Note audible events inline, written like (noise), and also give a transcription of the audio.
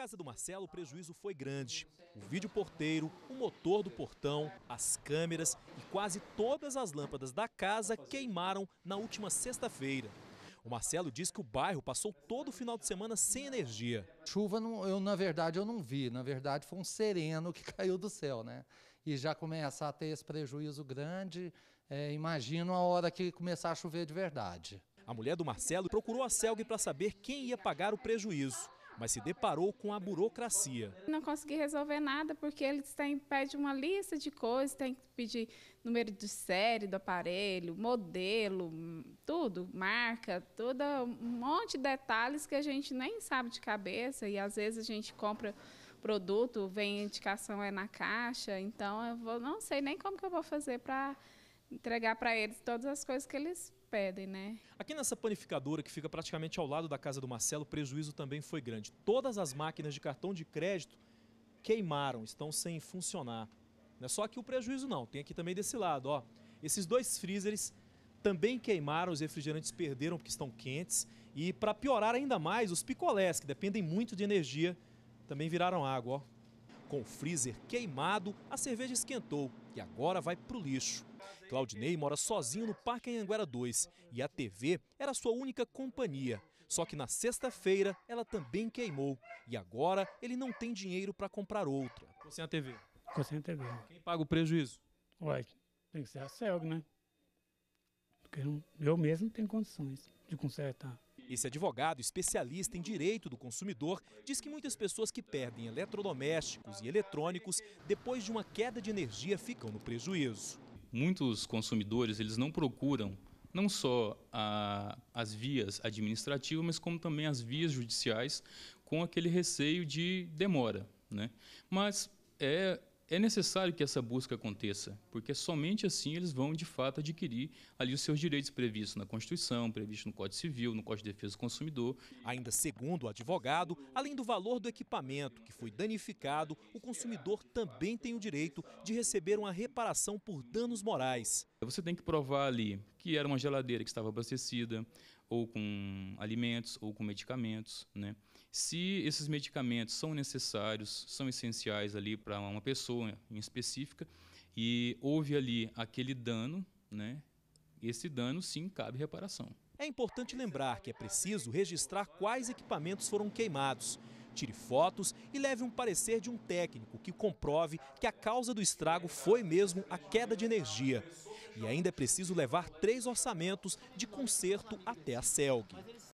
casa do Marcelo, o prejuízo foi grande. O vídeo porteiro, o motor do portão, as câmeras e quase todas as lâmpadas da casa queimaram na última sexta-feira. O Marcelo diz que o bairro passou todo o final de semana sem energia. Chuva, não, eu na verdade eu não vi. Na verdade foi um sereno que (laughs) caiu do céu, né? E já começa a ter esse prejuízo grande. É, imagino a hora que começar a chover de verdade. A mulher do Marcelo procurou a Selg para saber quem ia pagar o prejuízo mas se deparou com a burocracia. Não consegui resolver nada porque eles têm, pedem uma lista de coisas, tem que pedir número de série do aparelho, modelo, tudo, marca, tudo, um monte de detalhes que a gente nem sabe de cabeça e às vezes a gente compra produto, vem indicação é na caixa, então eu vou, não sei nem como que eu vou fazer para entregar para eles todas as coisas que eles pedem, né? Aqui nessa panificadora que fica praticamente ao lado da casa do Marcelo, o prejuízo também foi grande. Todas as máquinas de cartão de crédito queimaram, estão sem funcionar. Não é só aqui o prejuízo não, tem aqui também desse lado, ó. Esses dois freezers também queimaram, os refrigerantes perderam porque estão quentes e para piorar ainda mais, os picolés que dependem muito de energia também viraram água, ó. Com o freezer queimado, a cerveja esquentou e agora vai para o lixo. Claudinei mora sozinho no Parque Anhanguera 2 e a TV era sua única companhia. Só que na sexta-feira ela também queimou e agora ele não tem dinheiro para comprar outra. Ficou sem a TV? Ficou sem a TV. Quem paga o prejuízo? Ué, tem que ser a CELG, né? Porque eu mesmo tenho condições de consertar. Esse advogado, especialista em direito do consumidor, diz que muitas pessoas que perdem eletrodomésticos e eletrônicos depois de uma queda de energia ficam no prejuízo muitos consumidores eles não procuram não só a, as vias administrativas, mas como também as vias judiciais, com aquele receio de demora. Né? Mas é é necessário que essa busca aconteça, porque somente assim eles vão de fato adquirir ali os seus direitos previstos na Constituição, previstos no Código Civil, no Código de Defesa do Consumidor. Ainda segundo o advogado, além do valor do equipamento que foi danificado, o consumidor também tem o direito de receber uma reparação por danos morais. Você tem que provar ali que era uma geladeira que estava abastecida, ou com alimentos, ou com medicamentos. Né? Se esses medicamentos são necessários, são essenciais ali para uma pessoa em específica, e houve ali aquele dano, né? esse dano sim cabe reparação. É importante lembrar que é preciso registrar quais equipamentos foram queimados. Tire fotos e leve um parecer de um técnico que comprove que a causa do estrago foi mesmo a queda de energia e ainda é preciso levar três orçamentos de conserto até a CELG.